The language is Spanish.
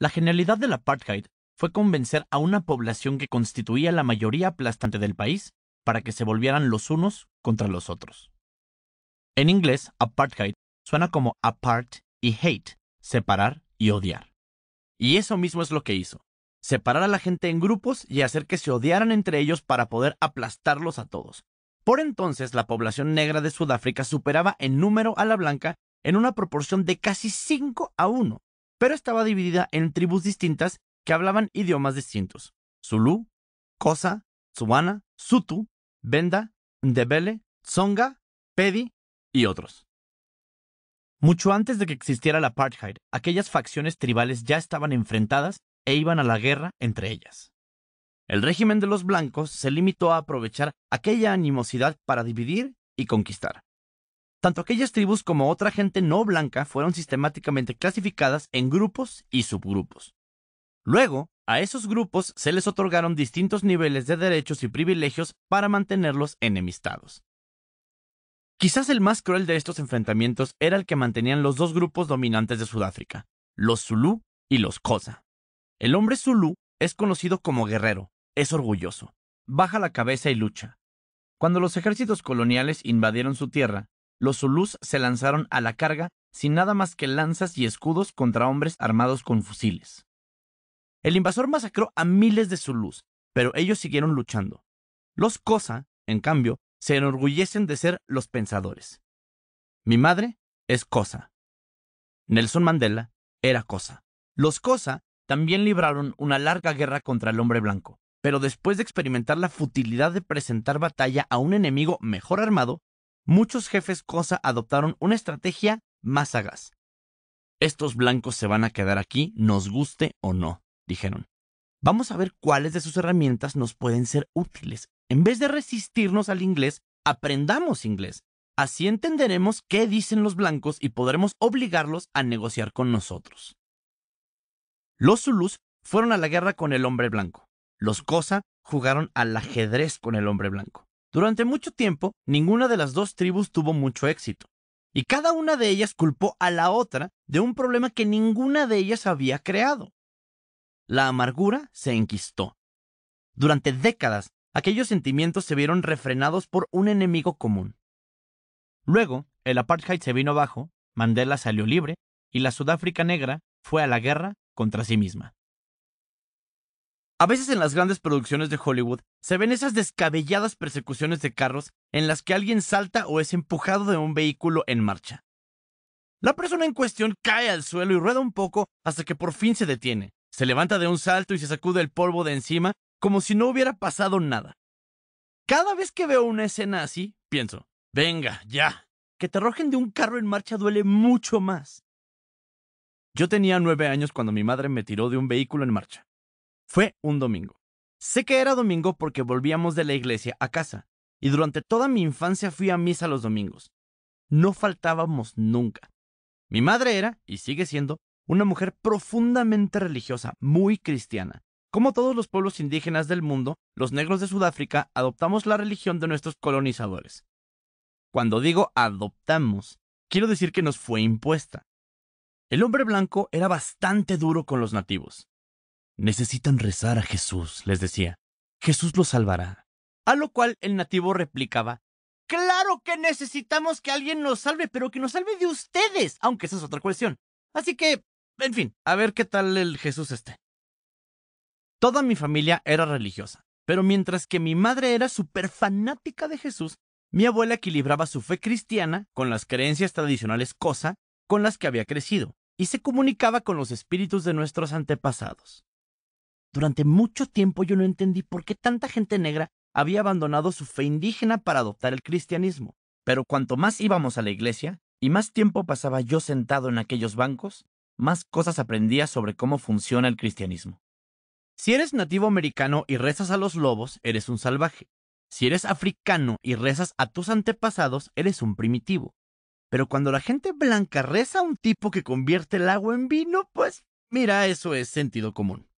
La genialidad del apartheid fue convencer a una población que constituía la mayoría aplastante del país para que se volvieran los unos contra los otros. En inglés, apartheid suena como apart y hate, separar y odiar. Y eso mismo es lo que hizo, separar a la gente en grupos y hacer que se odiaran entre ellos para poder aplastarlos a todos. Por entonces, la población negra de Sudáfrica superaba en número a la blanca en una proporción de casi 5 a 1, pero estaba dividida en tribus distintas que hablaban idiomas distintos: Zulu, Kosa, Tsubana, Sutu, Benda, Ndebele, Tsonga, Pedi y otros. Mucho antes de que existiera la apartheid, aquellas facciones tribales ya estaban enfrentadas e iban a la guerra entre ellas. El régimen de los blancos se limitó a aprovechar aquella animosidad para dividir y conquistar. Tanto aquellas tribus como otra gente no blanca fueron sistemáticamente clasificadas en grupos y subgrupos. Luego, a esos grupos se les otorgaron distintos niveles de derechos y privilegios para mantenerlos enemistados. Quizás el más cruel de estos enfrentamientos era el que mantenían los dos grupos dominantes de Sudáfrica, los Zulú y los Xhosa. El hombre Zulú es conocido como guerrero, es orgulloso, baja la cabeza y lucha. Cuando los ejércitos coloniales invadieron su tierra, los Zulus se lanzaron a la carga sin nada más que lanzas y escudos contra hombres armados con fusiles. El invasor masacró a miles de Zulus, pero ellos siguieron luchando. Los Cosa, en cambio, se enorgullecen de ser los pensadores. Mi madre es Cosa. Nelson Mandela era Cosa. Los Cosa también libraron una larga guerra contra el hombre blanco, pero después de experimentar la futilidad de presentar batalla a un enemigo mejor armado, muchos jefes cosa adoptaron una estrategia más sagaz. Estos blancos se van a quedar aquí, nos guste o no, dijeron. Vamos a ver cuáles de sus herramientas nos pueden ser útiles. En vez de resistirnos al inglés, aprendamos inglés. Así entenderemos qué dicen los blancos y podremos obligarlos a negociar con nosotros. Los Zulus fueron a la guerra con el hombre blanco. Los Cosa jugaron al ajedrez con el hombre blanco. Durante mucho tiempo, ninguna de las dos tribus tuvo mucho éxito, y cada una de ellas culpó a la otra de un problema que ninguna de ellas había creado. La amargura se enquistó. Durante décadas, aquellos sentimientos se vieron refrenados por un enemigo común. Luego, el apartheid se vino abajo, Mandela salió libre, y la Sudáfrica negra fue a la guerra contra sí misma. A veces en las grandes producciones de Hollywood se ven esas descabelladas persecuciones de carros en las que alguien salta o es empujado de un vehículo en marcha. La persona en cuestión cae al suelo y rueda un poco hasta que por fin se detiene, se levanta de un salto y se sacude el polvo de encima como si no hubiera pasado nada. Cada vez que veo una escena así, pienso, venga, ya, que te arrojen de un carro en marcha duele mucho más. Yo tenía nueve años cuando mi madre me tiró de un vehículo en marcha. Fue un domingo. Sé que era domingo porque volvíamos de la iglesia a casa, y durante toda mi infancia fui a misa los domingos. No faltábamos nunca. Mi madre era, y sigue siendo, una mujer profundamente religiosa, muy cristiana. Como todos los pueblos indígenas del mundo, los negros de Sudáfrica adoptamos la religión de nuestros colonizadores. Cuando digo adoptamos, quiero decir que nos fue impuesta. El hombre blanco era bastante duro con los nativos. Necesitan rezar a Jesús, les decía. Jesús los salvará. A lo cual el nativo replicaba, Claro que necesitamos que alguien nos salve, pero que nos salve de ustedes, aunque esa es otra cuestión. Así que, en fin, a ver qué tal el Jesús esté. Toda mi familia era religiosa, pero mientras que mi madre era súper fanática de Jesús, mi abuela equilibraba su fe cristiana con las creencias tradicionales cosa con las que había crecido, y se comunicaba con los espíritus de nuestros antepasados. Durante mucho tiempo yo no entendí por qué tanta gente negra había abandonado su fe indígena para adoptar el cristianismo. Pero cuanto más íbamos a la iglesia, y más tiempo pasaba yo sentado en aquellos bancos, más cosas aprendía sobre cómo funciona el cristianismo. Si eres nativo americano y rezas a los lobos, eres un salvaje. Si eres africano y rezas a tus antepasados, eres un primitivo. Pero cuando la gente blanca reza a un tipo que convierte el agua en vino, pues mira, eso es sentido común.